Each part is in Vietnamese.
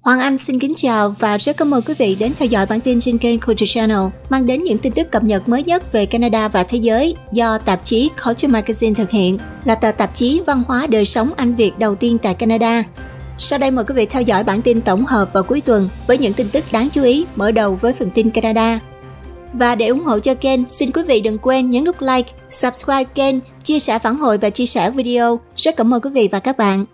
Hoàng Anh xin kính chào và rất cảm ơn quý vị đến theo dõi bản tin trên kênh Culture Channel mang đến những tin tức cập nhật mới nhất về Canada và thế giới do tạp chí Culture Magazine thực hiện, là tờ tạp chí văn hóa đời sống Anh Việt đầu tiên tại Canada. Sau đây mời quý vị theo dõi bản tin tổng hợp vào cuối tuần với những tin tức đáng chú ý mở đầu với phần tin Canada. Và để ủng hộ cho kênh, xin quý vị đừng quên nhấn nút like, subscribe kênh, chia sẻ phản hồi và chia sẻ video. Rất cảm ơn quý vị và các bạn.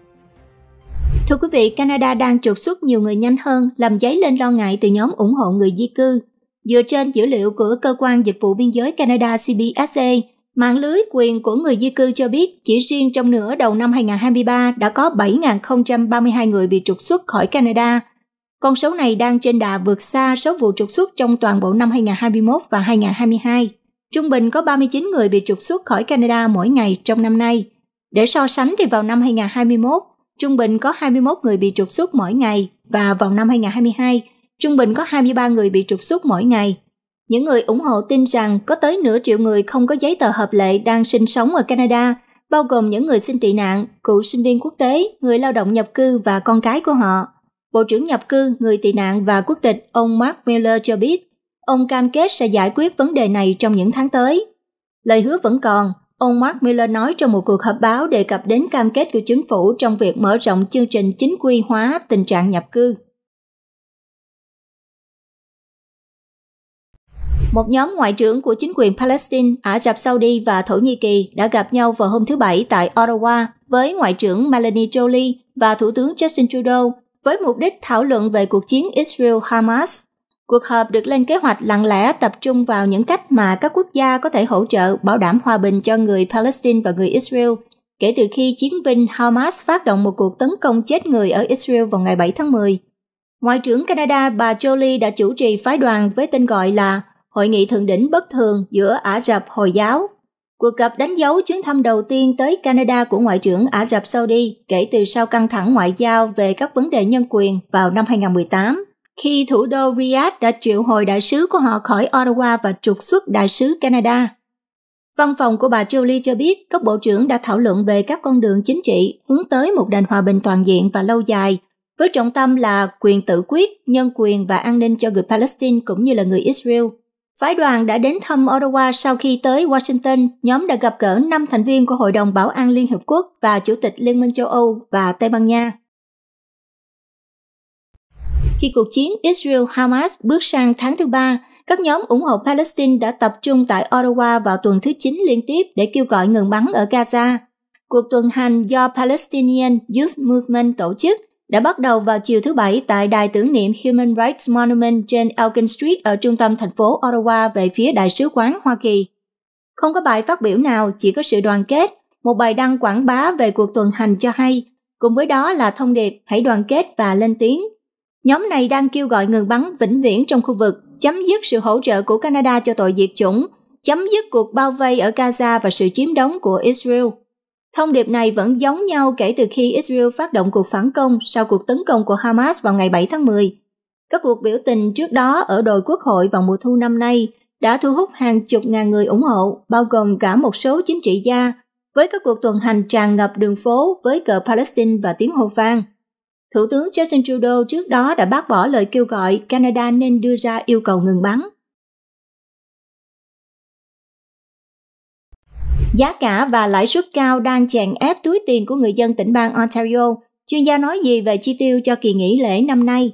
Thưa quý vị, Canada đang trục xuất nhiều người nhanh hơn, làm dấy lên lo ngại từ nhóm ủng hộ người di cư. Dựa trên dữ liệu của Cơ quan Dịch vụ Biên giới Canada CBSA, mạng lưới quyền của người di cư cho biết chỉ riêng trong nửa đầu năm 2023 đã có 7.032 người bị trục xuất khỏi Canada. Con số này đang trên đà vượt xa số vụ trục xuất trong toàn bộ năm 2021 và 2022. Trung bình có 39 người bị trục xuất khỏi Canada mỗi ngày trong năm nay. Để so sánh thì vào năm 2021, trung bình có 21 người bị trục xuất mỗi ngày và vào năm 2022, trung bình có 23 người bị trục xuất mỗi ngày. Những người ủng hộ tin rằng có tới nửa triệu người không có giấy tờ hợp lệ đang sinh sống ở Canada, bao gồm những người xin tị nạn, cựu sinh viên quốc tế, người lao động nhập cư và con cái của họ. Bộ trưởng nhập cư, người tị nạn và quốc tịch ông Mark Miller cho biết, ông cam kết sẽ giải quyết vấn đề này trong những tháng tới. Lời hứa vẫn còn, Ông Mark Miller nói trong một cuộc họp báo đề cập đến cam kết của chính phủ trong việc mở rộng chương trình chính quy hóa tình trạng nhập cư. Một nhóm ngoại trưởng của chính quyền Palestine, Ả Rập Saudi và Thổ Nhĩ Kỳ đã gặp nhau vào hôm thứ Bảy tại Ottawa với Ngoại trưởng Melanie Jolie và Thủ tướng Justin Trudeau với mục đích thảo luận về cuộc chiến Israel-Hamas Cuộc họp được lên kế hoạch lặng lẽ tập trung vào những cách mà các quốc gia có thể hỗ trợ bảo đảm hòa bình cho người Palestine và người Israel kể từ khi chiến binh Hamas phát động một cuộc tấn công chết người ở Israel vào ngày 7 tháng 10. Ngoại trưởng Canada bà Jolie đã chủ trì phái đoàn với tên gọi là Hội nghị thượng đỉnh bất thường giữa Ả Rập Hồi giáo. Cuộc gặp đánh dấu chuyến thăm đầu tiên tới Canada của Ngoại trưởng Ả Rập Saudi kể từ sau căng thẳng ngoại giao về các vấn đề nhân quyền vào năm 2018 khi thủ đô Riyadh đã triệu hồi đại sứ của họ khỏi Ottawa và trục xuất đại sứ Canada. Văn phòng của bà Julie cho biết các bộ trưởng đã thảo luận về các con đường chính trị hướng tới một nền hòa bình toàn diện và lâu dài, với trọng tâm là quyền tự quyết, nhân quyền và an ninh cho người Palestine cũng như là người Israel. Phái đoàn đã đến thăm Ottawa sau khi tới Washington, nhóm đã gặp gỡ 5 thành viên của Hội đồng Bảo an Liên Hợp Quốc và Chủ tịch Liên minh châu Âu và Tây Ban Nha. Khi cuộc chiến Israel-Hamas bước sang tháng thứ ba, các nhóm ủng hộ Palestine đã tập trung tại Ottawa vào tuần thứ 9 liên tiếp để kêu gọi ngừng bắn ở Gaza. Cuộc tuần hành do Palestinian Youth Movement tổ chức đã bắt đầu vào chiều thứ Bảy tại đài tưởng niệm Human Rights Monument trên Elgin Street ở trung tâm thành phố Ottawa về phía Đại sứ quán Hoa Kỳ. Không có bài phát biểu nào, chỉ có sự đoàn kết, một bài đăng quảng bá về cuộc tuần hành cho hay, cùng với đó là thông điệp hãy đoàn kết và lên tiếng Nhóm này đang kêu gọi ngừng bắn vĩnh viễn trong khu vực, chấm dứt sự hỗ trợ của Canada cho tội diệt chủng, chấm dứt cuộc bao vây ở Gaza và sự chiếm đóng của Israel. Thông điệp này vẫn giống nhau kể từ khi Israel phát động cuộc phản công sau cuộc tấn công của Hamas vào ngày 7 tháng 10. Các cuộc biểu tình trước đó ở đồi quốc hội vào mùa thu năm nay đã thu hút hàng chục ngàn người ủng hộ, bao gồm cả một số chính trị gia, với các cuộc tuần hành tràn ngập đường phố với cờ Palestine và tiếng hô vang – Thủ tướng Justin Trudeau trước đó đã bác bỏ lời kêu gọi Canada nên đưa ra yêu cầu ngừng bắn. Giá cả và lãi suất cao đang chèn ép túi tiền của người dân tỉnh bang Ontario. Chuyên gia nói gì về chi tiêu cho kỳ nghỉ lễ năm nay?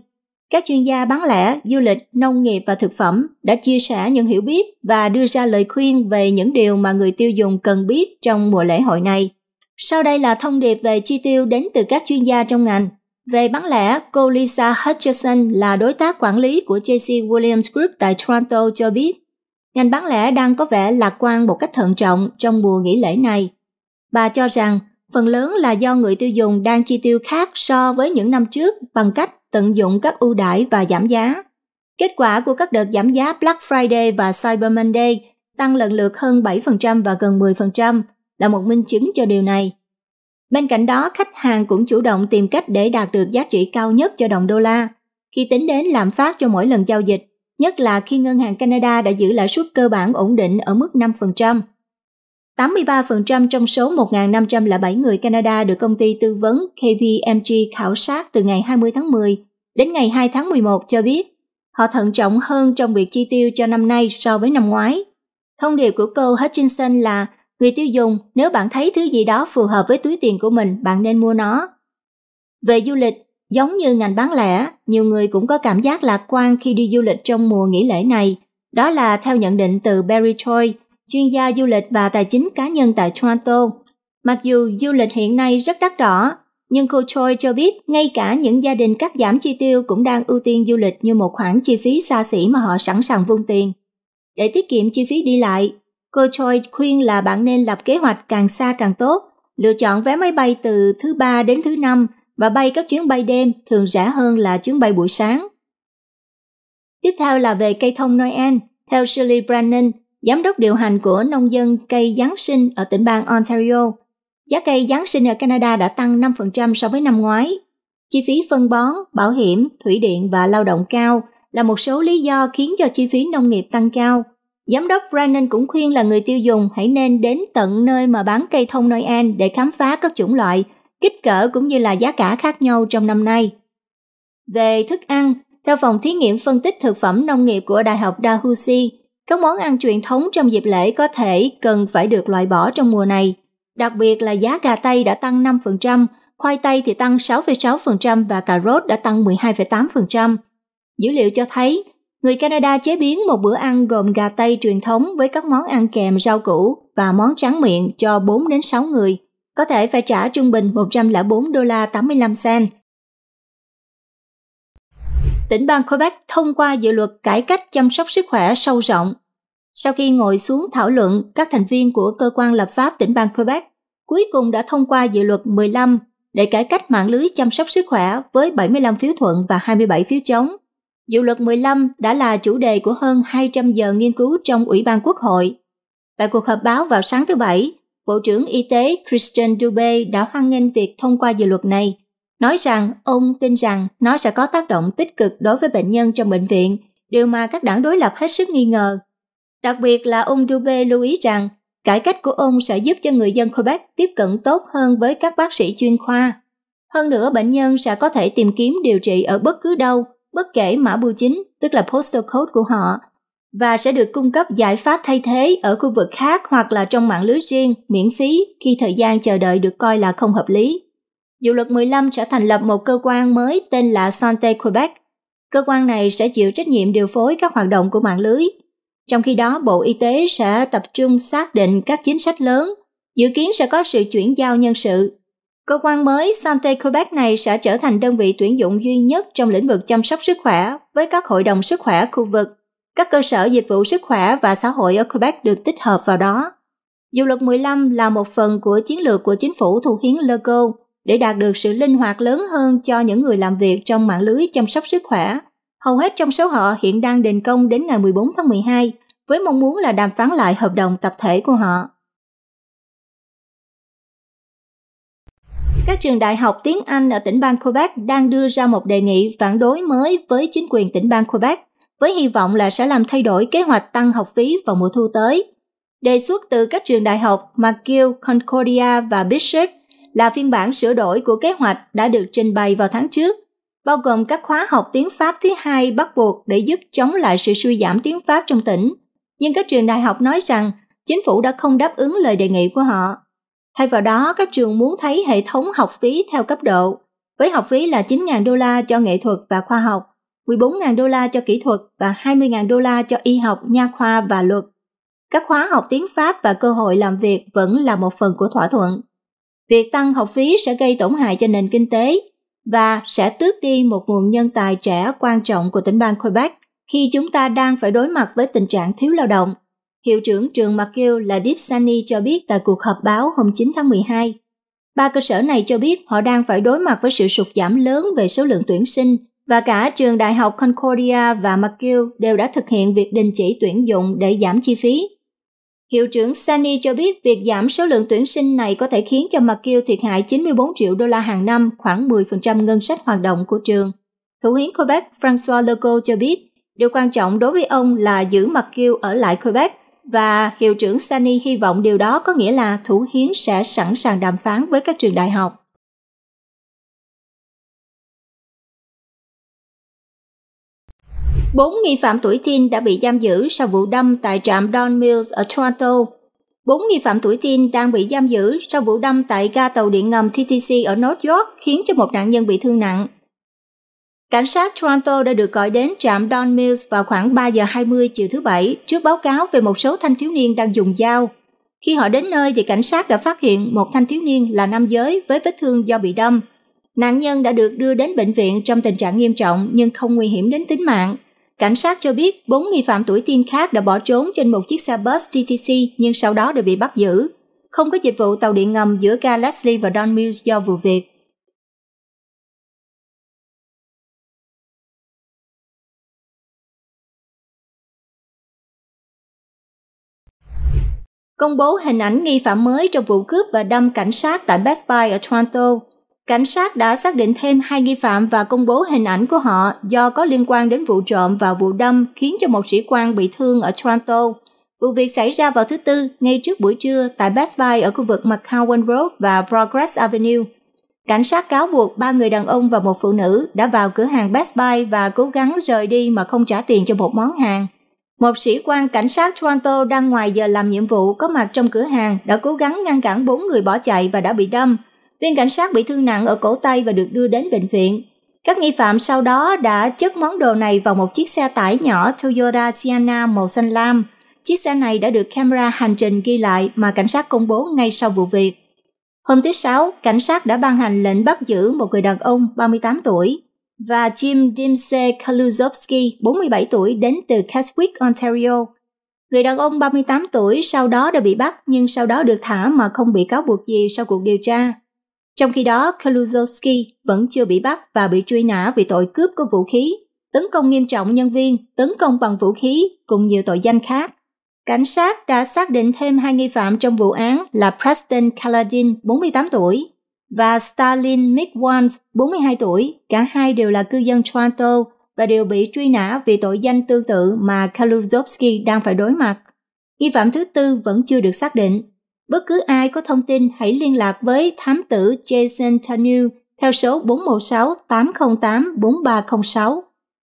Các chuyên gia bán lẻ, du lịch, nông nghiệp và thực phẩm đã chia sẻ những hiểu biết và đưa ra lời khuyên về những điều mà người tiêu dùng cần biết trong mùa lễ hội này. Sau đây là thông điệp về chi tiêu đến từ các chuyên gia trong ngành. Về bán lẻ, cô Lisa Hutcherson là đối tác quản lý của JC Williams Group tại Toronto cho biết, ngành bán lẻ đang có vẻ lạc quan một cách thận trọng trong mùa nghỉ lễ này. Bà cho rằng phần lớn là do người tiêu dùng đang chi tiêu khác so với những năm trước bằng cách tận dụng các ưu đãi và giảm giá. Kết quả của các đợt giảm giá Black Friday và Cyber Monday tăng lần lượt hơn 7% và gần 10% là một minh chứng cho điều này. Bên cạnh đó, khách hàng cũng chủ động tìm cách để đạt được giá trị cao nhất cho đồng đô la khi tính đến lạm phát cho mỗi lần giao dịch, nhất là khi Ngân hàng Canada đã giữ lãi suất cơ bản ổn định ở mức 5%. 83% trong số 1.507 người Canada được công ty tư vấn KPMG khảo sát từ ngày 20 tháng 10 đến ngày 2 tháng 11 cho biết họ thận trọng hơn trong việc chi tiêu cho năm nay so với năm ngoái. Thông điệp của cô Hutchinson là Người tiêu dùng, nếu bạn thấy thứ gì đó phù hợp với túi tiền của mình, bạn nên mua nó. Về du lịch, giống như ngành bán lẻ, nhiều người cũng có cảm giác lạc quan khi đi du lịch trong mùa nghỉ lễ này. Đó là theo nhận định từ Barry Choi, chuyên gia du lịch và tài chính cá nhân tại Toronto. Mặc dù du lịch hiện nay rất đắt đỏ, nhưng cô Choi cho biết ngay cả những gia đình cắt giảm chi tiêu cũng đang ưu tiên du lịch như một khoản chi phí xa xỉ mà họ sẵn sàng vung tiền. Để tiết kiệm chi phí đi lại, Cô Choi khuyên là bạn nên lập kế hoạch càng xa càng tốt, lựa chọn vé máy bay từ thứ ba đến thứ năm và bay các chuyến bay đêm thường rẻ hơn là chuyến bay buổi sáng. Tiếp theo là về cây thông Noel. Theo Shirley Brannan, giám đốc điều hành của nông dân cây Giáng sinh ở tỉnh bang Ontario, giá cây Giáng sinh ở Canada đã tăng 5% so với năm ngoái. Chi phí phân bón, bảo hiểm, thủy điện và lao động cao là một số lý do khiến cho chi phí nông nghiệp tăng cao – Giám đốc Brannan cũng khuyên là người tiêu dùng hãy nên đến tận nơi mà bán cây thông Noel để khám phá các chủng loại, kích cỡ cũng như là giá cả khác nhau trong năm nay. Về thức ăn, theo phòng thí nghiệm phân tích thực phẩm nông nghiệp của Đại học Dalhousie, các món ăn truyền thống trong dịp lễ có thể cần phải được loại bỏ trong mùa này. Đặc biệt là giá gà tây đã tăng 5%, khoai tây thì tăng 6,6% và cà rốt đã tăng 12,8%. Dữ liệu cho thấy Người Canada chế biến một bữa ăn gồm gà Tây truyền thống với các món ăn kèm rau củ và món tráng miệng cho 4 đến 6 người, có thể phải trả trung bình 104 đô la 85 cent. Tỉnh bang Quebec thông qua dự luật cải cách chăm sóc sức khỏe sâu rộng. Sau khi ngồi xuống thảo luận, các thành viên của cơ quan lập pháp tỉnh bang Quebec cuối cùng đã thông qua dự luật 15 để cải cách mạng lưới chăm sóc sức khỏe với 75 phiếu thuận và 27 phiếu chống Dự luật 15 đã là chủ đề của hơn 200 giờ nghiên cứu trong Ủy ban Quốc hội. Tại cuộc họp báo vào sáng thứ Bảy, Bộ trưởng Y tế Christian Dubé đã hoan nghênh việc thông qua dự luật này, nói rằng ông tin rằng nó sẽ có tác động tích cực đối với bệnh nhân trong bệnh viện, điều mà các đảng đối lập hết sức nghi ngờ. Đặc biệt là ông Dubé lưu ý rằng cải cách của ông sẽ giúp cho người dân Quebec tiếp cận tốt hơn với các bác sĩ chuyên khoa. Hơn nữa, bệnh nhân sẽ có thể tìm kiếm điều trị ở bất cứ đâu bất kể mã bưu chính, tức là postal code của họ, và sẽ được cung cấp giải pháp thay thế ở khu vực khác hoặc là trong mạng lưới riêng miễn phí khi thời gian chờ đợi được coi là không hợp lý. Dự luật 15 sẽ thành lập một cơ quan mới tên là Santé Quebec. Cơ quan này sẽ chịu trách nhiệm điều phối các hoạt động của mạng lưới. Trong khi đó, Bộ Y tế sẽ tập trung xác định các chính sách lớn, dự kiến sẽ có sự chuyển giao nhân sự Cơ quan mới Santé Quebec này sẽ trở thành đơn vị tuyển dụng duy nhất trong lĩnh vực chăm sóc sức khỏe với các hội đồng sức khỏe khu vực, các cơ sở dịch vụ sức khỏe và xã hội ở Quebec được tích hợp vào đó. Dự luật 15 là một phần của chiến lược của chính phủ thủ hiến Legault để đạt được sự linh hoạt lớn hơn cho những người làm việc trong mạng lưới chăm sóc sức khỏe. Hầu hết trong số họ hiện đang đình công đến ngày 14 tháng 12 với mong muốn là đàm phán lại hợp đồng tập thể của họ. các trường đại học tiếng Anh ở tỉnh bang Quebec đang đưa ra một đề nghị phản đối mới với chính quyền tỉnh bang Quebec, với hy vọng là sẽ làm thay đổi kế hoạch tăng học phí vào mùa thu tới. Đề xuất từ các trường đại học McGill, Concordia và Bishop là phiên bản sửa đổi của kế hoạch đã được trình bày vào tháng trước, bao gồm các khóa học tiếng Pháp thứ hai bắt buộc để giúp chống lại sự suy giảm tiếng Pháp trong tỉnh. Nhưng các trường đại học nói rằng chính phủ đã không đáp ứng lời đề nghị của họ Thay vào đó, các trường muốn thấy hệ thống học phí theo cấp độ, với học phí là 9.000 đô la cho nghệ thuật và khoa học, 14.000 đô la cho kỹ thuật và 20.000 đô la cho y học, nha khoa và luật. Các khóa học tiếng Pháp và cơ hội làm việc vẫn là một phần của thỏa thuận. Việc tăng học phí sẽ gây tổn hại cho nền kinh tế và sẽ tước đi một nguồn nhân tài trẻ quan trọng của tỉnh bang Quebec khi chúng ta đang phải đối mặt với tình trạng thiếu lao động Hiệu trưởng trường McGill là Deep Sunny cho biết tại cuộc họp báo hôm 9 tháng 12. Ba cơ sở này cho biết họ đang phải đối mặt với sự sụt giảm lớn về số lượng tuyển sinh và cả trường đại học Concordia và McGill đều đã thực hiện việc đình chỉ tuyển dụng để giảm chi phí. Hiệu trưởng Sunny cho biết việc giảm số lượng tuyển sinh này có thể khiến cho McGill thiệt hại 94 triệu đô la hàng năm, khoảng 10% ngân sách hoạt động của trường. Thủ hiến Quebec François Legault cho biết, điều quan trọng đối với ông là giữ McGill ở lại Quebec và hiệu trưởng Sunny hy vọng điều đó có nghĩa là Thủ Hiến sẽ sẵn sàng đàm phán với các trường đại học. Bốn nghi phạm tuổi teen đã bị giam giữ sau vụ đâm tại trạm Don Mills ở Toronto. Bốn nghi phạm tuổi teen đang bị giam giữ sau vụ đâm tại ga tàu điện ngầm TTC ở North York khiến cho một nạn nhân bị thương nặng Cảnh sát Toronto đã được gọi đến trạm Don Mills vào khoảng 3 giờ 20 chiều thứ Bảy trước báo cáo về một số thanh thiếu niên đang dùng dao. Khi họ đến nơi thì cảnh sát đã phát hiện một thanh thiếu niên là nam giới với vết thương do bị đâm. Nạn nhân đã được đưa đến bệnh viện trong tình trạng nghiêm trọng nhưng không nguy hiểm đến tính mạng. Cảnh sát cho biết bốn nghi phạm tuổi teen khác đã bỏ trốn trên một chiếc xe bus TTC nhưng sau đó đều bị bắt giữ. Không có dịch vụ tàu điện ngầm giữa ga Leslie và Don Mills do vụ việc. công bố hình ảnh nghi phạm mới trong vụ cướp và đâm cảnh sát tại Best Buy ở Toronto. Cảnh sát đã xác định thêm hai nghi phạm và công bố hình ảnh của họ do có liên quan đến vụ trộm và vụ đâm khiến cho một sĩ quan bị thương ở Toronto. Vụ việc xảy ra vào thứ Tư, ngay trước buổi trưa tại Best Buy ở khu vực McCowan Road và Progress Avenue. Cảnh sát cáo buộc ba người đàn ông và một phụ nữ đã vào cửa hàng Best Buy và cố gắng rời đi mà không trả tiền cho một món hàng. Một sĩ quan cảnh sát Toronto đang ngoài giờ làm nhiệm vụ có mặt trong cửa hàng đã cố gắng ngăn cản bốn người bỏ chạy và đã bị đâm. Viên cảnh sát bị thương nặng ở cổ tay và được đưa đến bệnh viện. Các nghi phạm sau đó đã chất món đồ này vào một chiếc xe tải nhỏ Toyota Sienna màu xanh lam. Chiếc xe này đã được camera hành trình ghi lại mà cảnh sát công bố ngay sau vụ việc. Hôm thứ Sáu, cảnh sát đã ban hành lệnh bắt giữ một người đàn ông 38 tuổi và Jim Dimse Kaluzovsky, 47 tuổi, đến từ Keswick, Ontario. Người đàn ông 38 tuổi sau đó đã bị bắt nhưng sau đó được thả mà không bị cáo buộc gì sau cuộc điều tra. Trong khi đó, Kaluzovsky vẫn chưa bị bắt và bị truy nã vì tội cướp có vũ khí, tấn công nghiêm trọng nhân viên, tấn công bằng vũ khí, cùng nhiều tội danh khác. Cảnh sát đã xác định thêm hai nghi phạm trong vụ án là Preston Kaladin, 48 tuổi, và Stalin McWans, 42 tuổi, cả hai đều là cư dân Toronto và đều bị truy nã vì tội danh tương tự mà Kaluzovsky đang phải đối mặt. Nghi phạm thứ tư vẫn chưa được xác định. Bất cứ ai có thông tin hãy liên lạc với thám tử Jason Tanew theo số 416 808 4306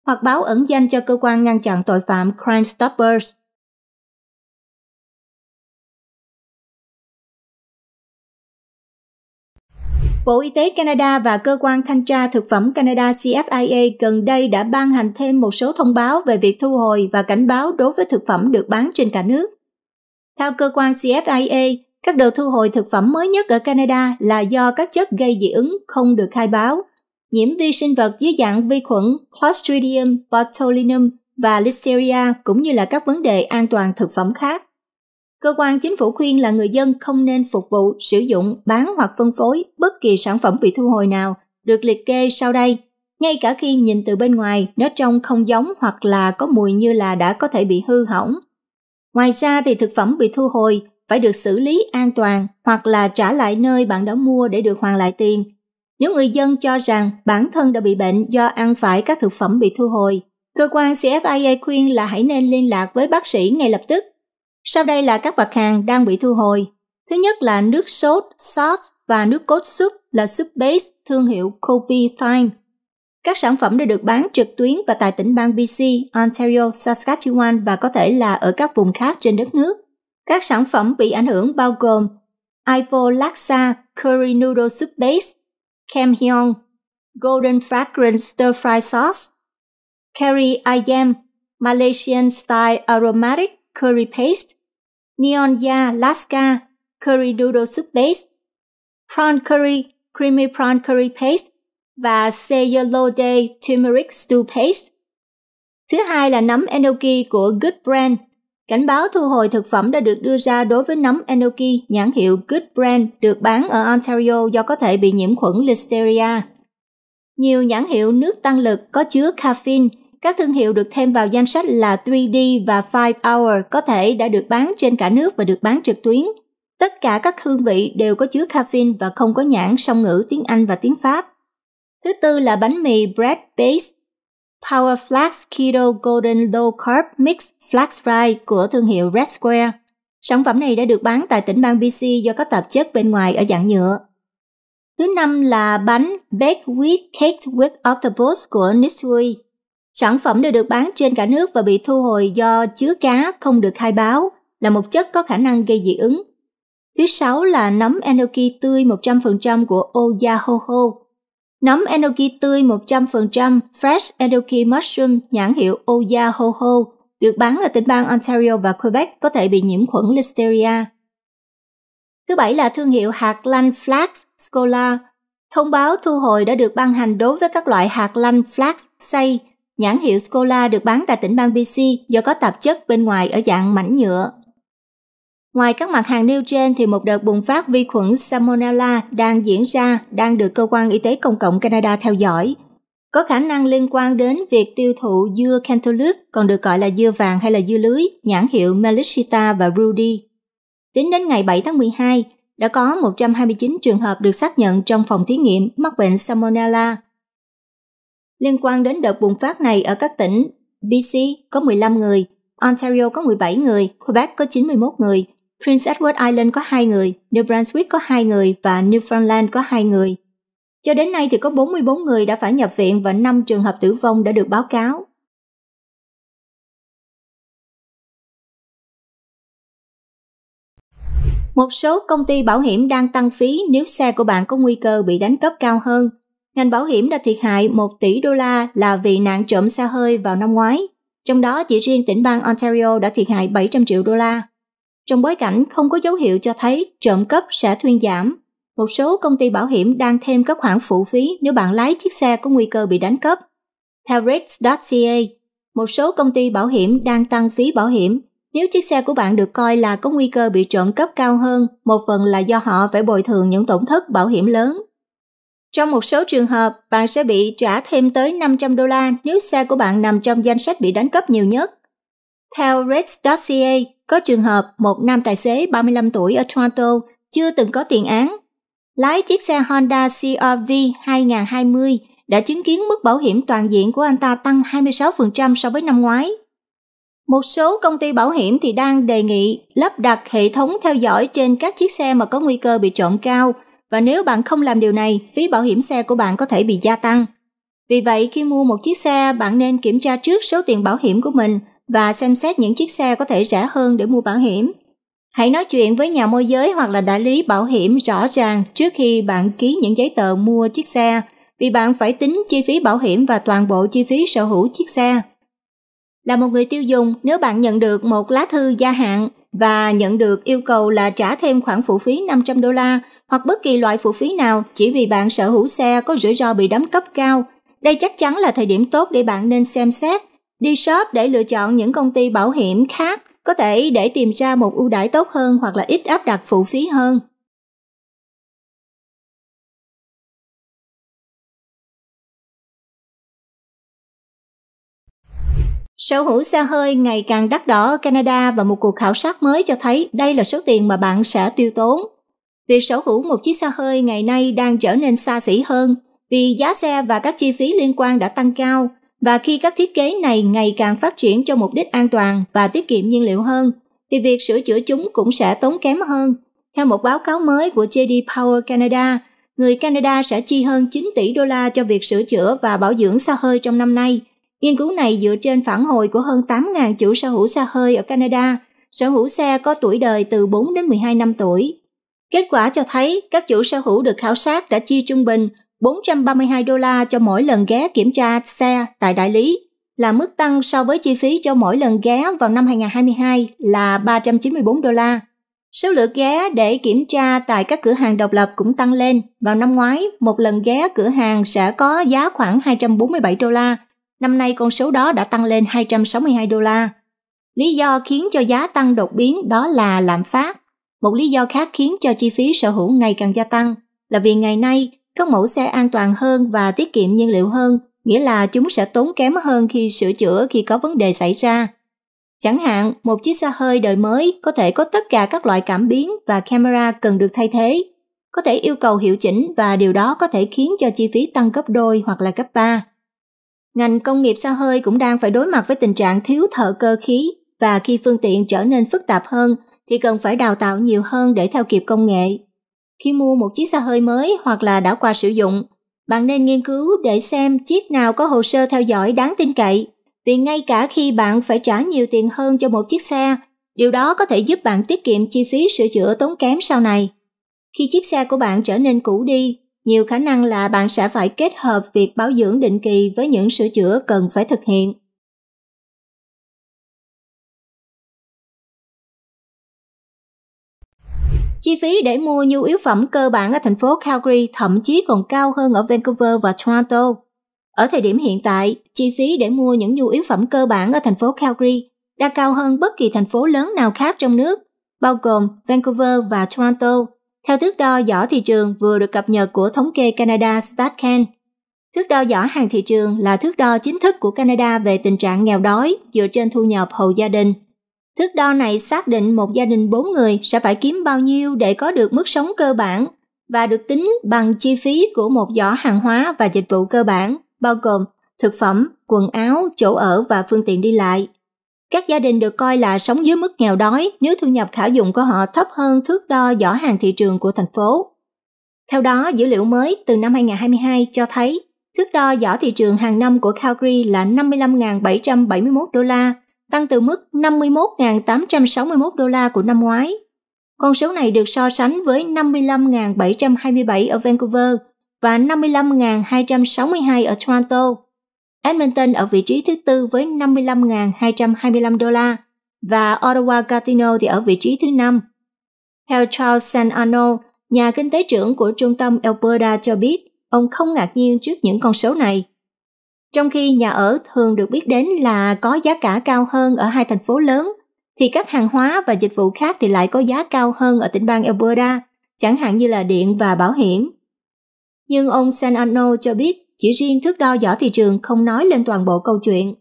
hoặc báo ẩn danh cho cơ quan ngăn chặn tội phạm Crime Stoppers. Bộ Y tế Canada và Cơ quan Thanh tra Thực phẩm Canada CFIA gần đây đã ban hành thêm một số thông báo về việc thu hồi và cảnh báo đối với thực phẩm được bán trên cả nước. Theo cơ quan CFIA, các đợt thu hồi thực phẩm mới nhất ở Canada là do các chất gây dị ứng không được khai báo, nhiễm vi sinh vật dưới dạng vi khuẩn Clostridium botulinum và Listeria cũng như là các vấn đề an toàn thực phẩm khác. Cơ quan chính phủ khuyên là người dân không nên phục vụ, sử dụng, bán hoặc phân phối bất kỳ sản phẩm bị thu hồi nào được liệt kê sau đây. Ngay cả khi nhìn từ bên ngoài, nó trông không giống hoặc là có mùi như là đã có thể bị hư hỏng. Ngoài ra thì thực phẩm bị thu hồi phải được xử lý an toàn hoặc là trả lại nơi bạn đã mua để được hoàn lại tiền. Nếu người dân cho rằng bản thân đã bị bệnh do ăn phải các thực phẩm bị thu hồi, cơ quan CFIA khuyên là hãy nên liên lạc với bác sĩ ngay lập tức sau đây là các mặt hàng đang bị thu hồi. Thứ nhất là nước sốt, sauce và nước cốt súp là súp base thương hiệu Kobe Time. Các sản phẩm đã được bán trực tuyến và tại tỉnh bang BC, Ontario, Saskatchewan và có thể là ở các vùng khác trên đất nước. Các sản phẩm bị ảnh hưởng bao gồm Ipo Laksa Curry Noodle Soup Base, Kem Hyong, Golden fragrance Stir Fry Sauce, Curry Ayam Malaysian Style Aromatic, curry paste, Nyonya Lasca, curry noodle soup base, prawn curry, creamy prawn curry paste và Ceylode turmeric stew paste. Thứ hai là nấm enoki của Good Brand. Cảnh báo thu hồi thực phẩm đã được đưa ra đối với nấm enoki nhãn hiệu Good Brand được bán ở Ontario do có thể bị nhiễm khuẩn Listeria. Nhiều nhãn hiệu nước tăng lực có chứa caffeine các thương hiệu được thêm vào danh sách là 3D và 5 Hour có thể đã được bán trên cả nước và được bán trực tuyến. Tất cả các hương vị đều có chứa caffeine và không có nhãn song ngữ tiếng Anh và tiếng Pháp. Thứ tư là bánh mì bread base Power Flax Keto Golden Low Carb Mix Flax Fry của thương hiệu Red Square. Sản phẩm này đã được bán tại tỉnh bang BC do có tạp chất bên ngoài ở dạng nhựa. Thứ năm là bánh Baked Wheat Cake with Octopus của Nisui. Sản phẩm đều được bán trên cả nước và bị thu hồi do chứa cá không được khai báo là một chất có khả năng gây dị ứng. Thứ sáu là nấm enoki tươi 100% của Oyahoho. Nấm enoki tươi 100% Fresh Enoki Mushroom nhãn hiệu Oyahoho được bán ở tỉnh bang Ontario và Quebec có thể bị nhiễm khuẩn Listeria. Thứ bảy là thương hiệu hạt lanh Flax Scola. Thông báo thu hồi đã được ban hành đối với các loại hạt lanh Flax xay Nhãn hiệu Scola được bán tại tỉnh bang BC do có tạp chất bên ngoài ở dạng mảnh nhựa. Ngoài các mặt hàng nêu trên thì một đợt bùng phát vi khuẩn Salmonella đang diễn ra, đang được cơ quan y tế công cộng Canada theo dõi. Có khả năng liên quan đến việc tiêu thụ dưa cantaloupe, còn được gọi là dưa vàng hay là dưa lưới, nhãn hiệu Melicita và Rudy. Tính đến ngày 7 tháng 12, đã có 129 trường hợp được xác nhận trong phòng thí nghiệm mắc bệnh Salmonella Liên quan đến đợt bùng phát này ở các tỉnh BC có 15 người, Ontario có 17 người, Quebec có 91 người, Prince Edward Island có 2 người, New Brunswick có 2 người và Newfoundland có 2 người. Cho đến nay thì có 44 người đã phải nhập viện và 5 trường hợp tử vong đã được báo cáo. Một số công ty bảo hiểm đang tăng phí nếu xe của bạn có nguy cơ bị đánh cắp cao hơn – ngành bảo hiểm đã thiệt hại 1 tỷ đô la là vì nạn trộm xe hơi vào năm ngoái, trong đó chỉ riêng tỉnh bang Ontario đã thiệt hại 700 triệu đô la. Trong bối cảnh không có dấu hiệu cho thấy trộm cắp sẽ thuyên giảm, một số công ty bảo hiểm đang thêm các khoản phụ phí nếu bạn lái chiếc xe có nguy cơ bị đánh cắp. Theo rates.ca, một số công ty bảo hiểm đang tăng phí bảo hiểm nếu chiếc xe của bạn được coi là có nguy cơ bị trộm cắp cao hơn, một phần là do họ phải bồi thường những tổn thất bảo hiểm lớn trong một số trường hợp, bạn sẽ bị trả thêm tới 500 đô la nếu xe của bạn nằm trong danh sách bị đánh cắp nhiều nhất. Theo Reds.ca, có trường hợp một nam tài xế 35 tuổi ở Toronto chưa từng có tiền án. Lái chiếc xe Honda CRV 2020 đã chứng kiến mức bảo hiểm toàn diện của anh ta tăng 26% so với năm ngoái. Một số công ty bảo hiểm thì đang đề nghị lắp đặt hệ thống theo dõi trên các chiếc xe mà có nguy cơ bị trộm cao – và nếu bạn không làm điều này, phí bảo hiểm xe của bạn có thể bị gia tăng. Vì vậy, khi mua một chiếc xe, bạn nên kiểm tra trước số tiền bảo hiểm của mình và xem xét những chiếc xe có thể rẻ hơn để mua bảo hiểm. Hãy nói chuyện với nhà môi giới hoặc là đại lý bảo hiểm rõ ràng trước khi bạn ký những giấy tờ mua chiếc xe, vì bạn phải tính chi phí bảo hiểm và toàn bộ chi phí sở hữu chiếc xe. Là một người tiêu dùng, nếu bạn nhận được một lá thư gia hạn và nhận được yêu cầu là trả thêm khoản phụ phí 500 đô la hoặc bất kỳ loại phụ phí nào chỉ vì bạn sở hữu xe có rủi ro bị đấm cấp cao, đây chắc chắn là thời điểm tốt để bạn nên xem xét, đi shop để lựa chọn những công ty bảo hiểm khác có thể để tìm ra một ưu đãi tốt hơn hoặc là ít áp đặt phụ phí hơn. Sở hữu xe hơi ngày càng đắt đỏ ở Canada và một cuộc khảo sát mới cho thấy đây là số tiền mà bạn sẽ tiêu tốn Việc sở hữu một chiếc xe hơi ngày nay đang trở nên xa xỉ hơn vì giá xe và các chi phí liên quan đã tăng cao và khi các thiết kế này ngày càng phát triển cho mục đích an toàn và tiết kiệm nhiên liệu hơn thì việc sửa chữa chúng cũng sẽ tốn kém hơn. Theo một báo cáo mới của JD Power Canada, người Canada sẽ chi hơn 9 tỷ đô la cho việc sửa chữa và bảo dưỡng xe hơi trong năm nay. Nghiên cứu này dựa trên phản hồi của hơn 8.000 chủ sở hữu xe hơi ở Canada, sở hữu xe có tuổi đời từ 4 đến 12 năm tuổi Kết quả cho thấy các chủ sở hữu được khảo sát đã chi trung bình 432 đô la cho mỗi lần ghé kiểm tra xe tại đại lý, là mức tăng so với chi phí cho mỗi lần ghé vào năm 2022 là 394 đô la. Số lượt ghé để kiểm tra tại các cửa hàng độc lập cũng tăng lên. Vào năm ngoái, một lần ghé cửa hàng sẽ có giá khoảng 247 đô la. Năm nay con số đó đã tăng lên 262 đô la. Lý do khiến cho giá tăng đột biến đó là lạm phát. Một lý do khác khiến cho chi phí sở hữu ngày càng gia tăng là vì ngày nay các mẫu xe an toàn hơn và tiết kiệm nhiên liệu hơn, nghĩa là chúng sẽ tốn kém hơn khi sửa chữa khi có vấn đề xảy ra. Chẳng hạn, một chiếc xe hơi đời mới có thể có tất cả các loại cảm biến và camera cần được thay thế, có thể yêu cầu hiệu chỉnh và điều đó có thể khiến cho chi phí tăng gấp đôi hoặc là gấp ba. Ngành công nghiệp xe hơi cũng đang phải đối mặt với tình trạng thiếu thợ cơ khí và khi phương tiện trở nên phức tạp hơn thì cần phải đào tạo nhiều hơn để theo kịp công nghệ. Khi mua một chiếc xe hơi mới hoặc là đã qua sử dụng, bạn nên nghiên cứu để xem chiếc nào có hồ sơ theo dõi đáng tin cậy, vì ngay cả khi bạn phải trả nhiều tiền hơn cho một chiếc xe, điều đó có thể giúp bạn tiết kiệm chi phí sửa chữa tốn kém sau này. Khi chiếc xe của bạn trở nên cũ đi, nhiều khả năng là bạn sẽ phải kết hợp việc bảo dưỡng định kỳ với những sửa chữa cần phải thực hiện. Chi phí để mua nhu yếu phẩm cơ bản ở thành phố Calgary thậm chí còn cao hơn ở Vancouver và Toronto. Ở thời điểm hiện tại, chi phí để mua những nhu yếu phẩm cơ bản ở thành phố Calgary đã cao hơn bất kỳ thành phố lớn nào khác trong nước, bao gồm Vancouver và Toronto, theo thước đo giỏ thị trường vừa được cập nhật của thống kê Canada StatCan. Thước đo giỏ hàng thị trường là thước đo chính thức của Canada về tình trạng nghèo đói dựa trên thu nhập hộ gia đình Thước đo này xác định một gia đình 4 người sẽ phải kiếm bao nhiêu để có được mức sống cơ bản và được tính bằng chi phí của một giỏ hàng hóa và dịch vụ cơ bản, bao gồm thực phẩm, quần áo, chỗ ở và phương tiện đi lại. Các gia đình được coi là sống dưới mức nghèo đói nếu thu nhập khả dụng của họ thấp hơn thước đo giỏ hàng thị trường của thành phố. Theo đó, dữ liệu mới từ năm 2022 cho thấy thước đo giỏ thị trường hàng năm của Calgary là 55.771 đô la tăng từ mức 51.861 đô la của năm ngoái. Con số này được so sánh với 55.727 ở Vancouver và 55.262 ở Toronto. Edmonton ở vị trí thứ tư với 55.225 đô la và Ottawa Gatineau thì ở vị trí thứ năm. Theo Charles San Arno, nhà kinh tế trưởng của trung tâm Alberta cho biết, ông không ngạc nhiên trước những con số này trong khi nhà ở thường được biết đến là có giá cả cao hơn ở hai thành phố lớn, thì các hàng hóa và dịch vụ khác thì lại có giá cao hơn ở tỉnh bang Alberta, chẳng hạn như là điện và bảo hiểm. Nhưng ông Sanano cho biết chỉ riêng thước đo giỏ thị trường không nói lên toàn bộ câu chuyện.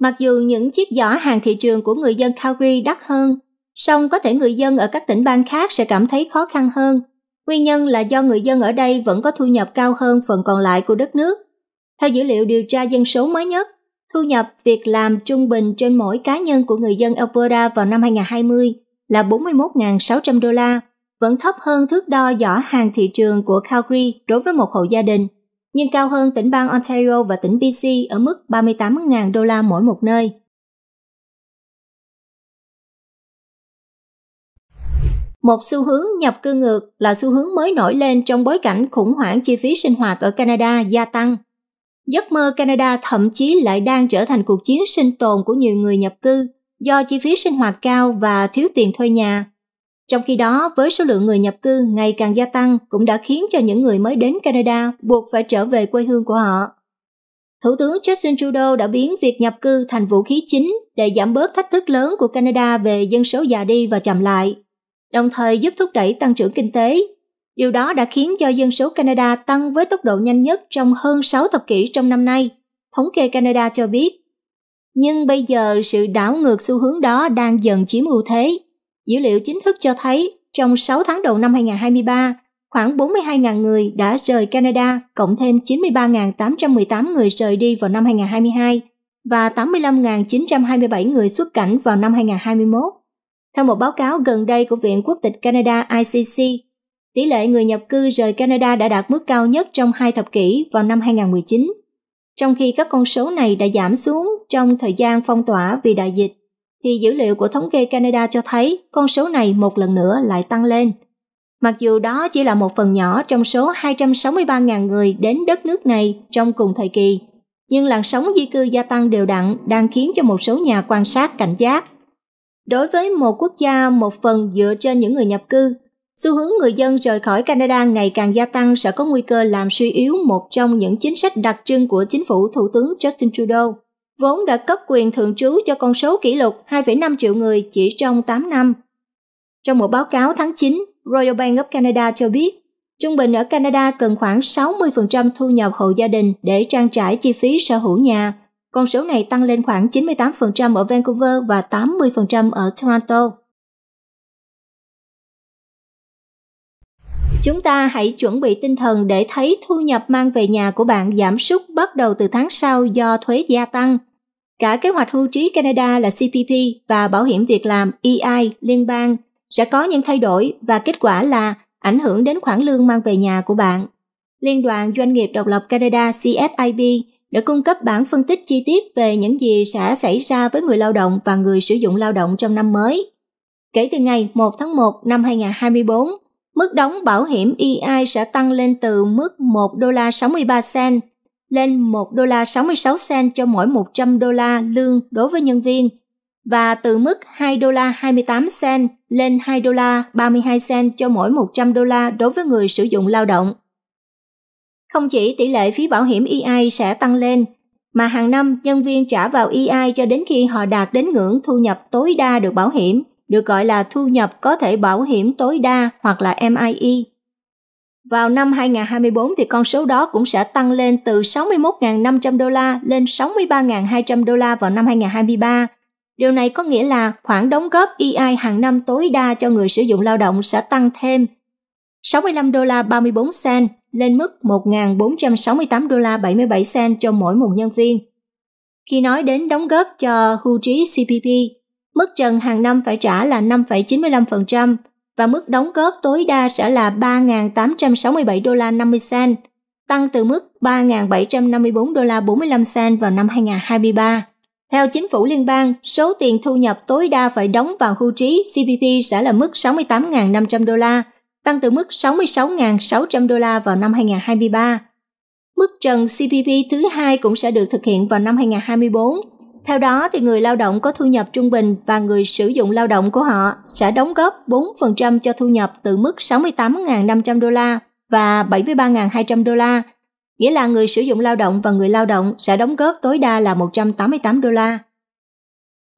Mặc dù những chiếc giỏ hàng thị trường của người dân Calgary đắt hơn, song có thể người dân ở các tỉnh bang khác sẽ cảm thấy khó khăn hơn. Nguyên nhân là do người dân ở đây vẫn có thu nhập cao hơn phần còn lại của đất nước theo dữ liệu điều tra dân số mới nhất, thu nhập việc làm trung bình trên mỗi cá nhân của người dân Alberta vào năm 2020 là 41.600 đô la, vẫn thấp hơn thước đo giỏ hàng thị trường của Calgary đối với một hộ gia đình, nhưng cao hơn tỉnh bang Ontario và tỉnh BC ở mức 38.000 đô la mỗi một nơi. Một xu hướng nhập cư ngược là xu hướng mới nổi lên trong bối cảnh khủng hoảng chi phí sinh hoạt ở Canada gia tăng – Giấc mơ Canada thậm chí lại đang trở thành cuộc chiến sinh tồn của nhiều người nhập cư do chi phí sinh hoạt cao và thiếu tiền thuê nhà. Trong khi đó, với số lượng người nhập cư ngày càng gia tăng cũng đã khiến cho những người mới đến Canada buộc phải trở về quê hương của họ. Thủ tướng Justin Trudeau đã biến việc nhập cư thành vũ khí chính để giảm bớt thách thức lớn của Canada về dân số già đi và chậm lại, đồng thời giúp thúc đẩy tăng trưởng kinh tế Điều đó đã khiến cho dân số Canada tăng với tốc độ nhanh nhất trong hơn 6 thập kỷ trong năm nay, thống kê Canada cho biết. Nhưng bây giờ sự đảo ngược xu hướng đó đang dần chiếm ưu thế. Dữ liệu chính thức cho thấy trong 6 tháng đầu năm 2023, khoảng 42.000 người đã rời Canada, cộng thêm 93.818 người rời đi vào năm 2022 và 85.927 người xuất cảnh vào năm 2021. Theo một báo cáo gần đây của Viện Quốc tịch Canada ICC, tỷ lệ người nhập cư rời Canada đã đạt mức cao nhất trong hai thập kỷ vào năm 2019, trong khi các con số này đã giảm xuống trong thời gian phong tỏa vì đại dịch, thì dữ liệu của thống kê Canada cho thấy con số này một lần nữa lại tăng lên. Mặc dù đó chỉ là một phần nhỏ trong số 263.000 người đến đất nước này trong cùng thời kỳ, nhưng làn sóng di cư gia tăng đều đặn đang khiến cho một số nhà quan sát cảnh giác. Đối với một quốc gia một phần dựa trên những người nhập cư Xu hướng người dân rời khỏi Canada ngày càng gia tăng sẽ có nguy cơ làm suy yếu một trong những chính sách đặc trưng của chính phủ Thủ tướng Justin Trudeau, vốn đã cấp quyền thường trú cho con số kỷ lục 2,5 triệu người chỉ trong 8 năm. Trong một báo cáo tháng 9, Royal Bank of Canada cho biết, trung bình ở Canada cần khoảng 60% thu nhập hộ gia đình để trang trải chi phí sở hữu nhà. Con số này tăng lên khoảng 98% ở Vancouver và 80% ở Toronto. Chúng ta hãy chuẩn bị tinh thần để thấy thu nhập mang về nhà của bạn giảm sút bắt đầu từ tháng sau do thuế gia tăng. Cả kế hoạch hưu trí Canada là CPP và bảo hiểm việc làm EI liên bang sẽ có những thay đổi và kết quả là ảnh hưởng đến khoản lương mang về nhà của bạn. Liên đoàn Doanh nghiệp Độc lập Canada CFIB đã cung cấp bản phân tích chi tiết về những gì sẽ xảy ra với người lao động và người sử dụng lao động trong năm mới. Kể từ ngày 1 tháng 1 năm 2024, Mức đóng bảo hiểm EI sẽ tăng lên từ mức 1 đô la 63 cent lên 1 đô la 66 cent cho mỗi 100 đô la lương đối với nhân viên và từ mức 2 đô la 28 cent lên 2 đô la 32 cent cho mỗi 100 đô la đối với người sử dụng lao động. Không chỉ tỷ lệ phí bảo hiểm EI sẽ tăng lên, mà hàng năm nhân viên trả vào EI cho đến khi họ đạt đến ngưỡng thu nhập tối đa được bảo hiểm được gọi là thu nhập có thể bảo hiểm tối đa hoặc là MIE. Vào năm 2024 thì con số đó cũng sẽ tăng lên từ 61.500 đô la lên 63.200 đô la vào năm 2023. Điều này có nghĩa là khoản đóng góp EI hàng năm tối đa cho người sử dụng lao động sẽ tăng thêm 65 đô la 34 cent lên mức 1.468 đô la 77 cent cho mỗi một nhân viên. Khi nói đến đóng góp cho hưu trí CPP, Mức trần hàng năm phải trả là 5,95% và mức đóng góp tối đa sẽ là 3.867 đô la 50 cent, tăng từ mức 3.754 đô la 45 cent vào năm 2023. Theo chính phủ liên bang, số tiền thu nhập tối đa phải đóng vào hưu trí CPP sẽ là mức 68.500 đô la, tăng từ mức 66.600 đô la vào năm 2023. Mức trần CPP thứ hai cũng sẽ được thực hiện vào năm 2024 theo đó thì người lao động có thu nhập trung bình và người sử dụng lao động của họ sẽ đóng góp 4% cho thu nhập từ mức 68.500 đô la và 73.200 đô la, nghĩa là người sử dụng lao động và người lao động sẽ đóng góp tối đa là 188 đô la.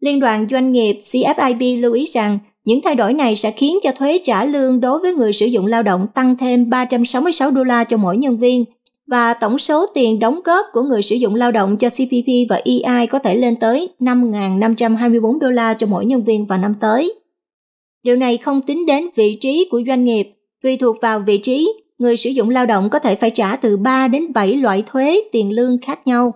Liên đoàn doanh nghiệp CFIB lưu ý rằng những thay đổi này sẽ khiến cho thuế trả lương đối với người sử dụng lao động tăng thêm 366 đô la cho mỗi nhân viên và tổng số tiền đóng góp của người sử dụng lao động cho CPP và EI có thể lên tới 5.524 đô la cho mỗi nhân viên vào năm tới. Điều này không tính đến vị trí của doanh nghiệp, tùy thuộc vào vị trí, người sử dụng lao động có thể phải trả từ 3 đến 7 loại thuế tiền lương khác nhau.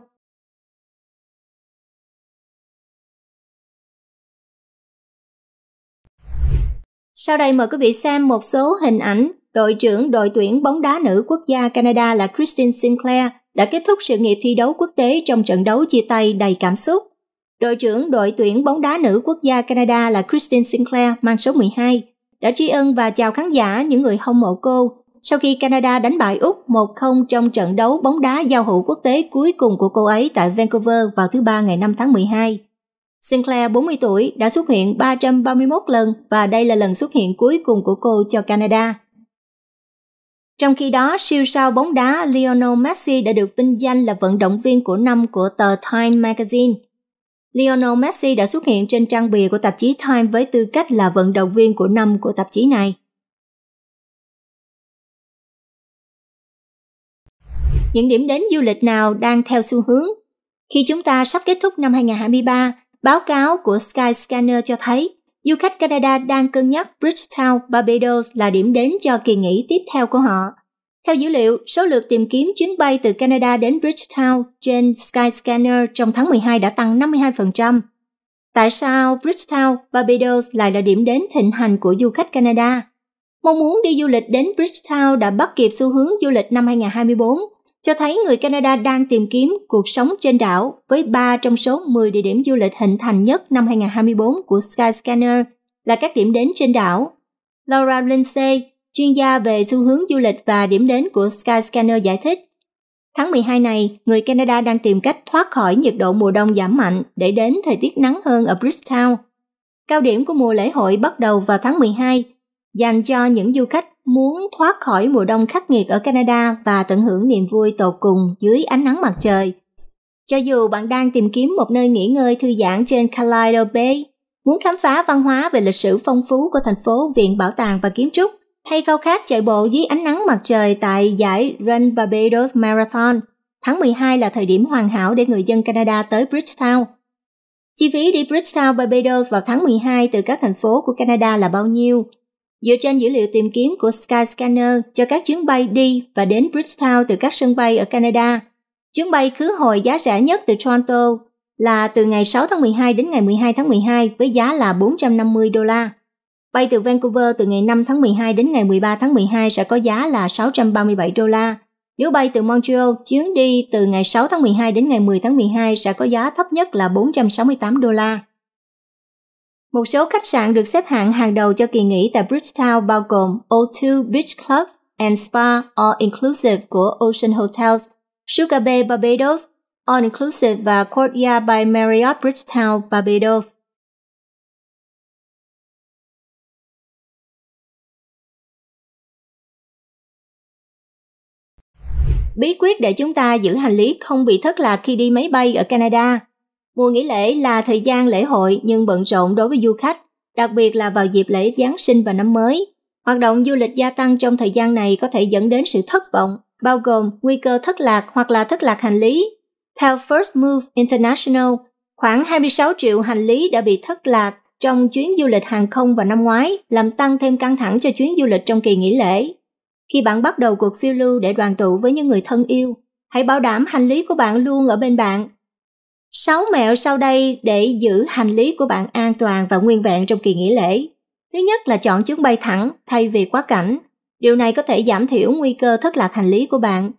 Sau đây mời quý vị xem một số hình ảnh đội trưởng đội tuyển bóng đá nữ quốc gia Canada là Christine Sinclair đã kết thúc sự nghiệp thi đấu quốc tế trong trận đấu chia tay đầy cảm xúc. Đội trưởng đội tuyển bóng đá nữ quốc gia Canada là Christine Sinclair mang số 12 đã tri ân và chào khán giả những người hâm mộ cô sau khi Canada đánh bại Úc 1-0 trong trận đấu bóng đá giao hữu quốc tế cuối cùng của cô ấy tại Vancouver vào thứ Ba ngày 5 tháng 12. Sinclair 40 tuổi đã xuất hiện 331 lần và đây là lần xuất hiện cuối cùng của cô cho Canada. Trong khi đó, siêu sao bóng đá Lionel Messi đã được vinh danh là vận động viên của năm của tờ Time Magazine. Lionel Messi đã xuất hiện trên trang bìa của tạp chí Time với tư cách là vận động viên của năm của tạp chí này. Những điểm đến du lịch nào đang theo xu hướng? Khi chúng ta sắp kết thúc năm 2023, báo cáo của Skyscanner cho thấy du khách Canada đang cân nhắc Bridgetown, Barbados là điểm đến cho kỳ nghỉ tiếp theo của họ. Theo dữ liệu, số lượt tìm kiếm chuyến bay từ Canada đến Bridgetown trên Skyscanner trong tháng 12 đã tăng 52%. Tại sao Bridgetown, Barbados lại là điểm đến thịnh hành của du khách Canada? Mong muốn đi du lịch đến Bridgetown đã bắt kịp xu hướng du lịch năm 2024 cho thấy người Canada đang tìm kiếm cuộc sống trên đảo với 3 trong số 10 địa điểm du lịch hình thành nhất năm 2024 của Skyscanner là các điểm đến trên đảo. Laura Lindsay, chuyên gia về xu hướng du lịch và điểm đến của Skyscanner giải thích, Tháng 12 này, người Canada đang tìm cách thoát khỏi nhiệt độ mùa đông giảm mạnh để đến thời tiết nắng hơn ở Bridgetown. Cao điểm của mùa lễ hội bắt đầu vào tháng 12 dành cho những du khách muốn thoát khỏi mùa đông khắc nghiệt ở Canada và tận hưởng niềm vui tột cùng dưới ánh nắng mặt trời. Cho dù bạn đang tìm kiếm một nơi nghỉ ngơi thư giãn trên Kalido Bay, muốn khám phá văn hóa về lịch sử phong phú của thành phố Viện Bảo tàng và Kiến trúc, hay khao khát chạy bộ dưới ánh nắng mặt trời tại giải Run Barbados Marathon, tháng 12 là thời điểm hoàn hảo để người dân Canada tới Bridgetown. Chi phí đi Bridgetown Barbados vào tháng 12 từ các thành phố của Canada là bao nhiêu? Dựa trên dữ liệu tìm kiếm của Skyscanner cho các chuyến bay đi và đến Bridgetown từ các sân bay ở Canada, chuyến bay khứ hồi giá rẻ nhất từ Toronto là từ ngày 6 tháng 12 đến ngày 12 tháng 12 với giá là 450 đô la. Bay từ Vancouver từ ngày 5 tháng 12 đến ngày 13 tháng 12 sẽ có giá là 637 đô la. Nếu bay từ Montreal, chuyến đi từ ngày 6 tháng 12 đến ngày 10 tháng 12 sẽ có giá thấp nhất là 468 đô la. Một số khách sạn được xếp hạng hàng đầu cho kỳ nghỉ tại Bridgetown bao gồm O2 Beach Club and Spa All Inclusive của Ocean Hotels, Sugar Bay Barbados, All Inclusive và Courtyard by Marriott Bridgetown Barbados. Bí quyết để chúng ta giữ hành lý không bị thất lạc khi đi máy bay ở Canada Mùa nghỉ lễ là thời gian lễ hội nhưng bận rộn đối với du khách, đặc biệt là vào dịp lễ Giáng sinh và năm mới. Hoạt động du lịch gia tăng trong thời gian này có thể dẫn đến sự thất vọng, bao gồm nguy cơ thất lạc hoặc là thất lạc hành lý. Theo First Move International, khoảng 26 triệu hành lý đã bị thất lạc trong chuyến du lịch hàng không vào năm ngoái, làm tăng thêm căng thẳng cho chuyến du lịch trong kỳ nghỉ lễ. Khi bạn bắt đầu cuộc phiêu lưu để đoàn tụ với những người thân yêu, hãy bảo đảm hành lý của bạn luôn ở bên bạn 6 mẹo sau đây để giữ hành lý của bạn an toàn và nguyên vẹn trong kỳ nghỉ lễ. Thứ nhất là chọn chuyến bay thẳng thay vì quá cảnh. Điều này có thể giảm thiểu nguy cơ thất lạc hành lý của bạn.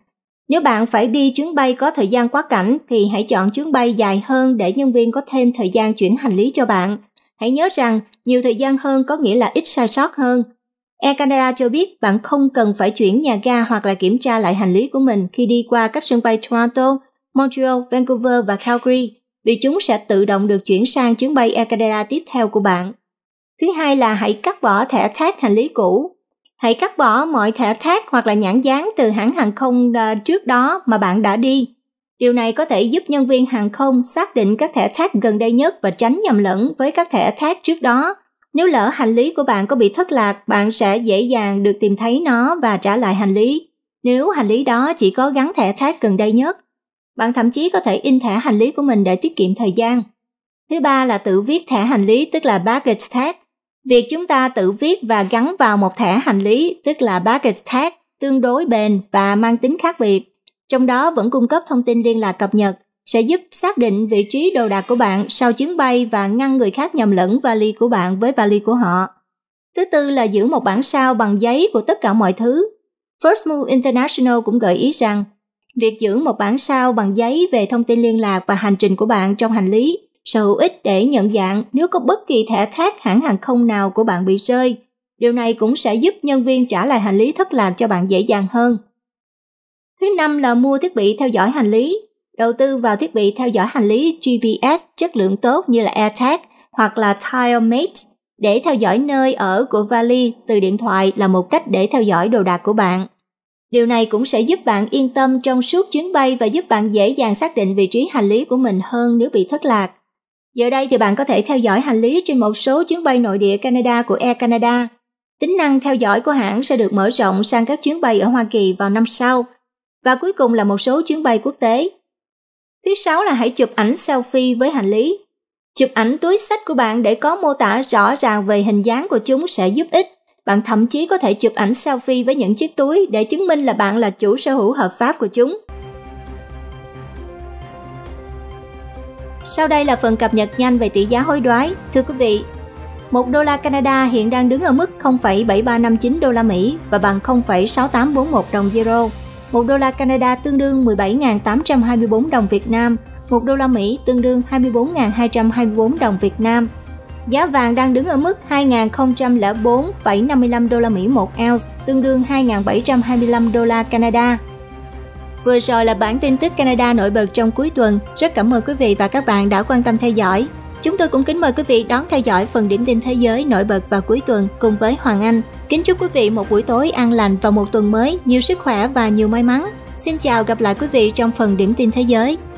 Nếu bạn phải đi chuyến bay có thời gian quá cảnh thì hãy chọn chuyến bay dài hơn để nhân viên có thêm thời gian chuyển hành lý cho bạn. Hãy nhớ rằng nhiều thời gian hơn có nghĩa là ít sai sót hơn. Air Canada cho biết bạn không cần phải chuyển nhà ga hoặc là kiểm tra lại hành lý của mình khi đi qua các sân bay Toronto, Montreal, Vancouver và Calgary vì chúng sẽ tự động được chuyển sang chuyến bay Air Canada tiếp theo của bạn. Thứ hai là hãy cắt bỏ thẻ tag hành lý cũ. Hãy cắt bỏ mọi thẻ tag hoặc là nhãn dán từ hãng hàng không ờ, trước đó mà bạn đã đi. Điều này có thể giúp nhân viên hàng không xác định các thẻ tag gần đây nhất và tránh nhầm lẫn với các thẻ tag trước đó. Nếu lỡ hành lý của bạn có bị thất lạc, bạn sẽ dễ dàng được tìm thấy nó và trả lại hành lý. Nếu hành lý đó chỉ có gắn thẻ tag gần đây nhất, bạn thậm chí có thể in thẻ hành lý của mình để tiết kiệm thời gian. Thứ ba là tự viết thẻ hành lý tức là baggage tag. Việc chúng ta tự viết và gắn vào một thẻ hành lý tức là baggage tag tương đối bền và mang tính khác biệt. Trong đó vẫn cung cấp thông tin liên lạc cập nhật, sẽ giúp xác định vị trí đồ đạc của bạn sau chuyến bay và ngăn người khác nhầm lẫn vali của bạn với vali của họ. Thứ tư là giữ một bản sao bằng giấy của tất cả mọi thứ. First Move International cũng gợi ý rằng Việc giữ một bản sao bằng giấy về thông tin liên lạc và hành trình của bạn trong hành lý sẽ hữu ích để nhận dạng nếu có bất kỳ thẻ thác hãng hàng không nào của bạn bị rơi. Điều này cũng sẽ giúp nhân viên trả lại hành lý thất lạc cho bạn dễ dàng hơn. Thứ năm là mua thiết bị theo dõi hành lý. Đầu tư vào thiết bị theo dõi hành lý GPS chất lượng tốt như là AirTag hoặc là TileMate để theo dõi nơi ở của vali từ điện thoại là một cách để theo dõi đồ đạc của bạn. Điều này cũng sẽ giúp bạn yên tâm trong suốt chuyến bay và giúp bạn dễ dàng xác định vị trí hành lý của mình hơn nếu bị thất lạc. Giờ đây thì bạn có thể theo dõi hành lý trên một số chuyến bay nội địa Canada của Air Canada. Tính năng theo dõi của hãng sẽ được mở rộng sang các chuyến bay ở Hoa Kỳ vào năm sau. Và cuối cùng là một số chuyến bay quốc tế. Thứ sáu là hãy chụp ảnh selfie với hành lý. Chụp ảnh túi sách của bạn để có mô tả rõ ràng về hình dáng của chúng sẽ giúp ích bạn thậm chí có thể chụp ảnh selfie với những chiếc túi để chứng minh là bạn là chủ sở hữu hợp pháp của chúng. Sau đây là phần cập nhật nhanh về tỷ giá hối đoái. Thưa quý vị, 1 đô la Canada hiện đang đứng ở mức 0,7359 đô la Mỹ và bằng 0,6841 đồng euro. 1 đô la Canada tương đương 17.824 đồng Việt Nam, 1 đô la Mỹ tương đương 24.224 đồng Việt Nam, Giá vàng đang đứng ở mức 2.004,55 đô la Mỹ một ounce, tương đương 2.725 đô la Canada. Vừa rồi là bản tin tức Canada nổi bật trong cuối tuần. Rất cảm ơn quý vị và các bạn đã quan tâm theo dõi. Chúng tôi cũng kính mời quý vị đón theo dõi phần điểm tin thế giới nổi bật vào cuối tuần cùng với Hoàng Anh. Kính chúc quý vị một buổi tối an lành và một tuần mới nhiều sức khỏe và nhiều may mắn. Xin chào gặp lại quý vị trong phần điểm tin thế giới.